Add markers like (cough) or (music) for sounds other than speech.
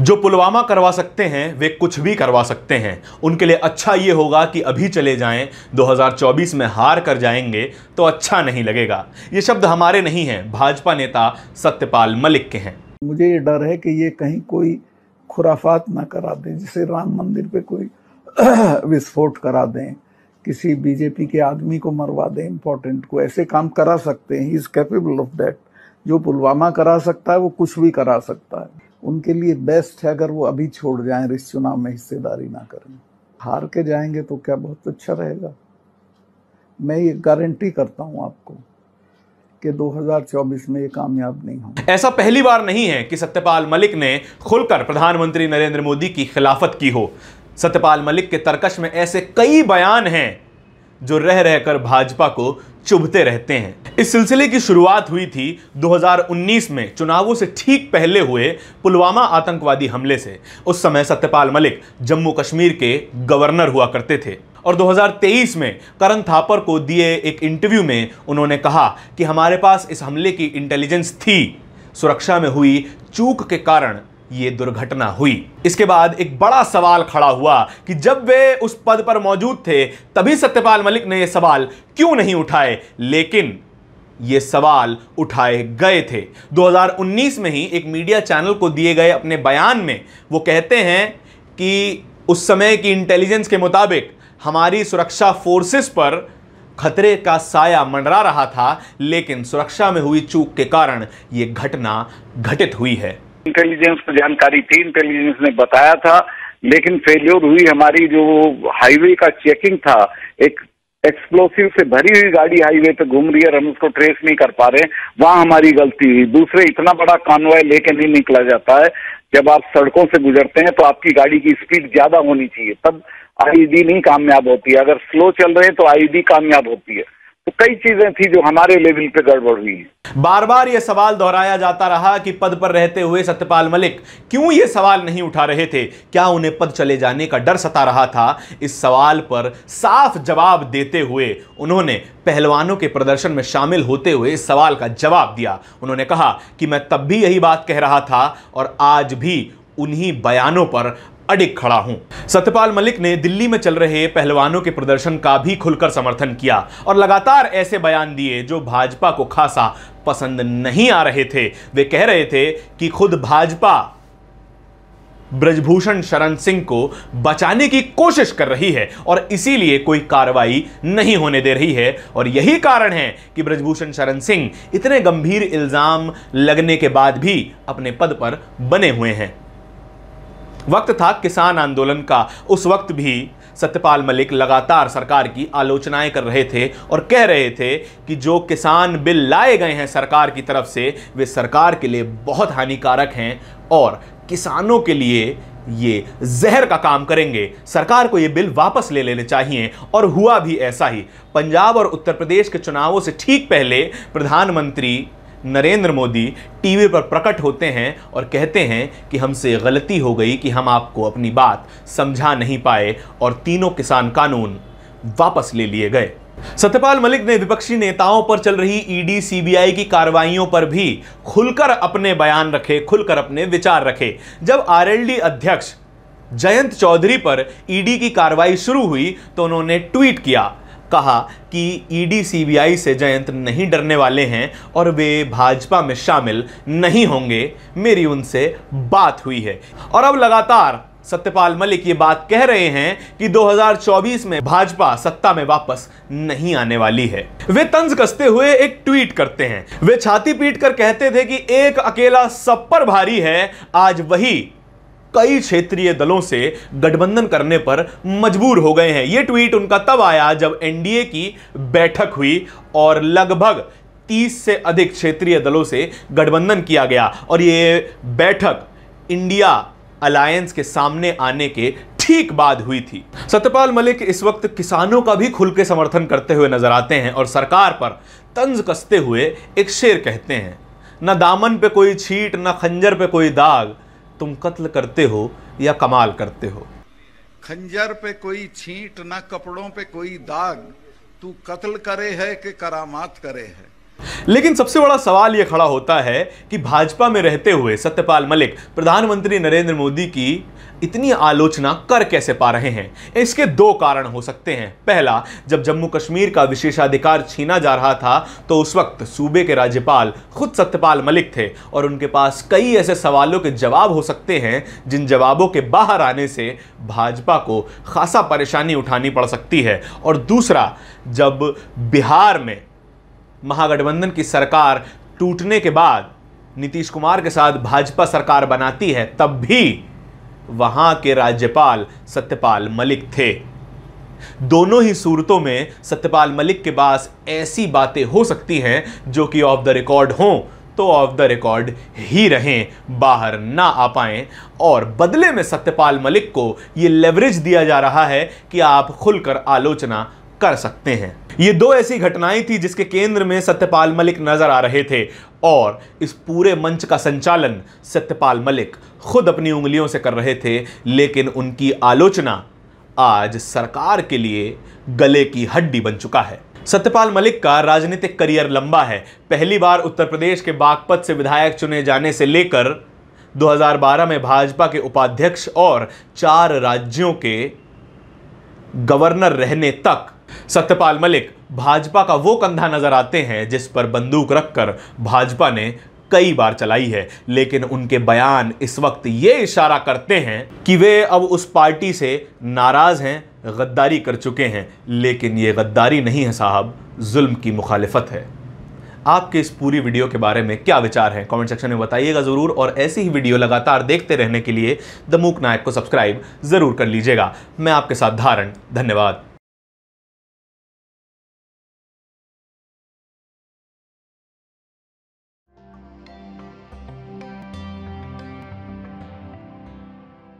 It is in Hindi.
जो पुलवामा करवा सकते हैं वे कुछ भी करवा सकते हैं उनके लिए अच्छा ये होगा कि अभी चले जाएं 2024 में हार कर जाएंगे तो अच्छा नहीं लगेगा ये शब्द हमारे नहीं हैं भाजपा नेता सत्यपाल मलिक के हैं मुझे ये डर है कि ये कहीं कोई खुराफात ना करा दें जैसे राम मंदिर पे कोई (clears throat) विस्फोट करा दें किसी बीजेपी के आदमी को मरवा दें इम्पोर्टेंट को ऐसे काम करा सकते हैं he is capable of that जो पुलवामा करा सकता है वो कुछ भी करा सकता है उनके लिए बेस्ट है अगर वो अभी छोड़ जाएं इस चुनाव में हिस्सेदारी ना करें हार के जाएंगे तो क्या बहुत अच्छा रहेगा मैं ये गारंटी करता हूं आपको कि 2024 में ये कामयाब नहीं हो ऐसा पहली बार नहीं है कि सत्यपाल मलिक ने खुलकर प्रधानमंत्री नरेंद्र मोदी की खिलाफत की हो सत्यपाल मलिक के तर्कश में ऐसे कई बयान हैं जो रह रहकर भाजपा को चुभते रहते हैं इस सिलसिले की शुरुआत हुई थी 2019 में चुनावों से ठीक पहले हुए पुलवामा आतंकवादी हमले से उस समय सत्यपाल मलिक जम्मू कश्मीर के गवर्नर हुआ करते थे और 2023 में करण थापर को दिए एक इंटरव्यू में उन्होंने कहा कि हमारे पास इस हमले की इंटेलिजेंस थी सुरक्षा में हुई चूक के कारण ये दुर्घटना हुई इसके बाद एक बड़ा सवाल खड़ा हुआ कि जब वे उस पद पर मौजूद थे तभी सत्यपाल मलिक ने यह सवाल क्यों नहीं उठाए लेकिन ये सवाल उठाए गए थे 2019 में ही एक मीडिया चैनल को दिए गए अपने बयान में वो कहते हैं कि उस समय की इंटेलिजेंस के मुताबिक हमारी सुरक्षा फोर्सेस पर खतरे का साया मंडरा रहा था लेकिन सुरक्षा में हुई चूक के कारण ये घटना घटित हुई है इंटेलिजेंस को जानकारी थी इंटेलिजेंस ने बताया था लेकिन फेल्योर हुई हमारी जो हाईवे का चेकिंग था एक एक्सप्लोसिव से भरी हुई गाड़ी हाईवे पे घूम रही है और हम उसको ट्रेस नहीं कर पा रहे वहां हमारी गलती हुई दूसरे इतना बड़ा कानवाय लेके नहीं निकला जाता है जब आप सड़कों से गुजरते हैं तो आपकी गाड़ी की स्पीड ज्यादा होनी चाहिए तब आईडी e नहीं कामयाब होती है अगर स्लो चल रहे हैं तो आईडी e कामयाब होती है तो कई चीजें थी जो हमारे लेवल पे गड़बड़ हुई बार बार ये सवाल दोहराया जाता रहा कि पद पर रहते हुए सत्यपाल मलिक क्यों ये सवाल नहीं उठा रहे थे क्या उन्हें पद चले जाने का डर सता रहा था इस सवाल पर साफ जवाब देते हुए उन्होंने पहलवानों के प्रदर्शन में शामिल होते हुए इस सवाल का जवाब दिया उन्होंने कहा कि मैं तब भी यही बात कह रहा था और आज भी उन्हीं बयानों पर अडिग खड़ा हूं सत्यपाल मलिक ने दिल्ली में चल रहे पहलवानों के प्रदर्शन का भी खुलकर समर्थन किया और लगातार ऐसे बयान दिए जो भाजपा को खासा पसंद नहीं आ रहे थे वे कह रहे थे कि खुद भाजपा ब्रजभूषण शरण सिंह को बचाने की कोशिश कर रही है और इसीलिए कोई कार्रवाई नहीं होने दे रही है और यही कारण है कि ब्रजभूषण शरण सिंह इतने गंभीर इल्ज़ाम लगने के बाद भी अपने पद पर बने हुए हैं वक्त था किसान आंदोलन का उस वक्त भी सत्यपाल मलिक लगातार सरकार की आलोचनाएं कर रहे थे और कह रहे थे कि जो किसान बिल लाए गए हैं सरकार की तरफ से वे सरकार के लिए बहुत हानिकारक हैं और किसानों के लिए ये जहर का काम करेंगे सरकार को ये बिल वापस ले लेने चाहिए और हुआ भी ऐसा ही पंजाब और उत्तर प्रदेश के चुनावों से ठीक पहले प्रधानमंत्री नरेंद्र मोदी टीवी पर प्रकट होते हैं और कहते हैं कि हमसे गलती हो गई कि हम आपको अपनी बात समझा नहीं पाए और तीनों किसान कानून वापस ले लिए गए सत्यपाल मलिक ने विपक्षी नेताओं पर चल रही ईडी सीबीआई की कार्रवाइयों पर भी खुलकर अपने बयान रखे खुलकर अपने विचार रखे जब आरएलडी अध्यक्ष जयंत चौधरी पर ईडी की कार्रवाई शुरू हुई तो उन्होंने ट्वीट किया कहा कि ईडी सीबीआई से जयंत नहीं डरने वाले हैं और वे भाजपा में शामिल नहीं होंगे मेरी उनसे बात हुई है और अब लगातार सत्यपाल मलिक ये बात कह रहे हैं कि 2024 में भाजपा सत्ता में वापस नहीं आने वाली है वे तंज कसते हुए एक ट्वीट करते हैं वे छाती पीट कर कहते थे कि एक अकेला सब पर भारी है आज वही कई क्षेत्रीय दलों से गठबंधन करने पर मजबूर हो गए हैं ये ट्वीट उनका तब आया जब एनडीए की बैठक हुई और लगभग 30 से अधिक क्षेत्रीय दलों से गठबंधन किया गया और ये बैठक इंडिया अलायंस के सामने आने के ठीक बाद हुई थी सत्यपाल मलिक इस वक्त किसानों का भी खुल के समर्थन करते हुए नजर आते हैं और सरकार पर तंज कसते हुए एक शेर कहते हैं न दामन पे कोई छीट न खंजर पे कोई दाग तुम कत्ल करते हो या कमाल करते हो खंजर पे कोई छींट ना कपड़ों पे कोई दाग तू कत्ल करे है कि करामात करे है लेकिन सबसे बड़ा सवाल ये खड़ा होता है कि भाजपा में रहते हुए सत्यपाल मलिक प्रधानमंत्री नरेंद्र मोदी की इतनी आलोचना कर कैसे पा रहे हैं इसके दो कारण हो सकते हैं पहला जब जम्मू कश्मीर का विशेषाधिकार छीना जा रहा था तो उस वक्त सूबे के राज्यपाल खुद सत्यपाल मलिक थे और उनके पास कई ऐसे सवालों के जवाब हो सकते हैं जिन जवाबों के बाहर आने से भाजपा को खासा परेशानी उठानी पड़ सकती है और दूसरा जब बिहार में महागठबंधन की सरकार टूटने के बाद नीतीश कुमार के साथ भाजपा सरकार बनाती है तब भी वहां के राज्यपाल सत्यपाल मलिक थे दोनों ही सूरतों में सत्यपाल मलिक के पास ऐसी बातें हो सकती हैं जो कि ऑफ द रिकॉर्ड हों तो ऑफ द रिकॉर्ड ही रहें बाहर ना आ पाएं और बदले में सत्यपाल मलिक को ये लेवरेज दिया जा रहा है कि आप खुलकर आलोचना कर सकते हैं ये दो ऐसी घटनाएं थी जिसके केंद्र में सत्यपाल मलिक नजर आ रहे थे और इस पूरे मंच का संचालन सत्यपाल मलिक खुद अपनी उंगलियों से कर रहे थे लेकिन उनकी आलोचना आज सरकार के लिए गले की हड्डी बन चुका है सत्यपाल मलिक का राजनीतिक करियर लंबा है पहली बार उत्तर प्रदेश के बागपत से विधायक चुने जाने से लेकर 2012 में भाजपा के उपाध्यक्ष और चार राज्यों के गवर्नर रहने तक सत्यपाल मलिक भाजपा का वो कंधा नजर आते हैं जिस पर बंदूक रखकर भाजपा ने कई बार चलाई है लेकिन उनके बयान इस वक्त ये इशारा करते हैं कि वे अब उस पार्टी से नाराज हैं गद्दारी कर चुके हैं लेकिन ये गद्दारी नहीं है साहब जुल्म की मुखालफत है आपके इस पूरी वीडियो के बारे में क्या विचार है कमेंट सेक्शन में बताइएगा ज़रूर और ऐसी ही वीडियो लगातार देखते रहने के लिए दमूक नायक को सब्सक्राइब ज़रूर कर लीजिएगा मैं आपके साथ धारण धन्यवाद